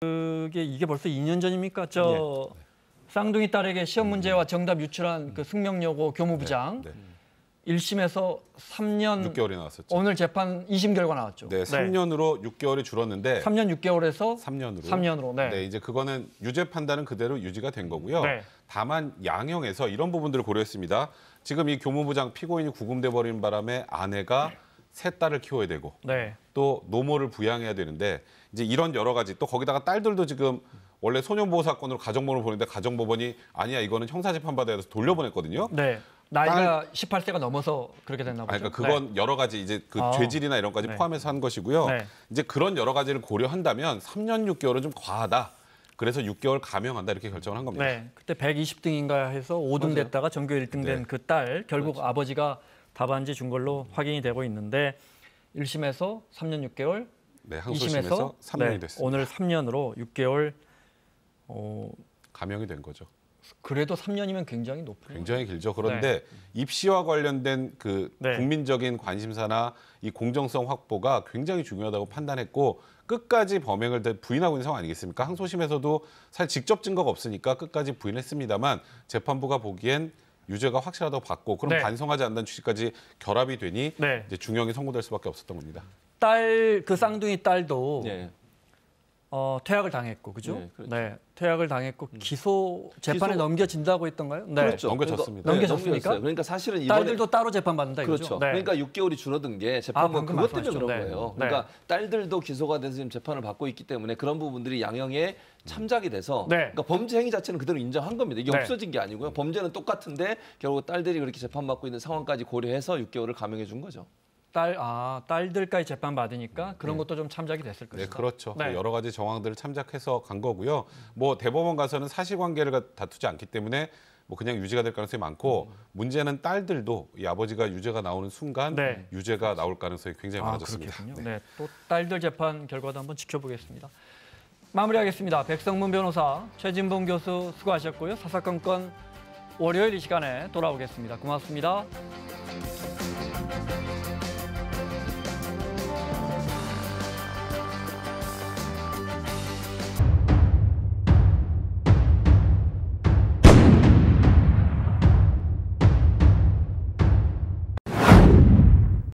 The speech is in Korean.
그게 이게 벌써 2년 전입니까? 저 네. 쌍둥이 딸에게 시험 문제와 정답 유출한 그 승명여고 교무부장 네. 네. 1심에서 3년 6개월이 나왔었죠. 오늘 재판 2심 결과 나왔죠. 네, 3년으로 6개월이 줄었는데 3년 6개월에서 3년으로 3년으로. 네. 네, 이제 그거는 유죄 판단은 그대로 유지가 된 거고요. 네. 다만 양형에서 이런 부분들을 고려했습니다. 지금 이 교무부장 피고인이 구금돼 버린 바람에 아내가 네. 세 딸을 키워야 되고 네. 또 노모를 부양해야 되는데 이제 이런 여러 가지 또 거기다가 딸들도 지금 원래 소년보호 사건으로 가정법원을 보는데 가정법원이 아니야 이거는 형사재판 받아야 돼서 돌려보냈거든요. 네. 나이가 딸... 18세가 넘어서 그렇게 됐나 그러니까 보죠. 아, 그러니까 그건 네. 여러 가지 이제 그 아, 죄질이나 이런 까지 네. 포함해서 한 것이고요. 네. 이제 그런 여러 가지를 고려한다면 3년 6개월은 좀 과하다. 그래서 6개월 감형한다 이렇게 결정을 한 겁니다. 네. 그때 120등인가 해서 5등 맞아요. 됐다가 전교 1등 된 그 딸 결국 맞아요. 그렇죠. 아버지가 답안지 준 걸로 확인이 되고 있는데 1심에서 3년 6개월, 네, 2심에서 3년이 네, 됐습니다. 오늘 3년으로 6개월 어, 감형이 된 거죠. 그래도 3년이면 굉장히 높은 굉장히 거예요. 길죠. 그런데 네. 입시와 관련된 그 네. 국민적인 관심사나 이 공정성 확보가 굉장히 중요하다고 판단했고 끝까지 범행을 부인하고 있는 상황 아니겠습니까? 항소심에서도 사실 직접 증거가 없으니까 끝까지 부인했습니다만 재판부가 보기엔 유죄가 확실하다고 봤고 그럼 네. 반성하지 않는 취지까지 결합이 되니 네. 이제 중형이 선고될 수밖에 없었던 겁니다. 딸 그 쌍둥이 딸도 네. 어, 퇴학을 당했고 그죠? 네, 그렇죠. 네 퇴학을 당했고 음. 기소 재판에 기소... 넘겨진다고 했던가요? 네. 그렇죠. 넘겨졌습니다. 네, 넘겨졌습니까? 그러니까 사실은 이번에 딸들도 따로 재판 받는다 그렇죠. 네. 그러니까 6개월이 줄어든 게 재판부 아, 뭐 그것 때문에 그런 네. 거예요. 네. 그러니까 딸들도 기소가 돼서 지금 재판을 받고 있기 때문에 그런 부분들이 양형에 참작이 돼서 음. 네. 그러니까 범죄 행위 자체는 그대로 인정한 겁니다. 이게 없어진 게 아니고요. 범죄는 똑같은데 결국 딸들이 그렇게 재판받고 있는 상황까지 고려해서 6개월을 감형해 준 거죠. 딸, 아, 딸들까지 재판받으니까 그런 네. 것도 좀 참작이 됐을 네, 것이다. 네, 그렇죠. 네. 여러 가지 정황들을 참작해서 간 거고요. 뭐 대법원 가서는 사실관계를 다투지 않기 때문에 뭐 그냥 유죄가 될 가능성이 많고 음. 문제는 딸들도 이 아버지가 유죄가 나오는 순간 네. 유죄가 나올 가능성이 굉장히 아, 많아졌습니다. 그렇군요. 네. 네. 또 딸들 재판 결과도 한번 지켜보겠습니다. 마무리하겠습니다. 백성문 변호사, 최진봉 교수 수고하셨고요. 사사건건 월요일 이 시간에 돌아오겠습니다. 고맙습니다.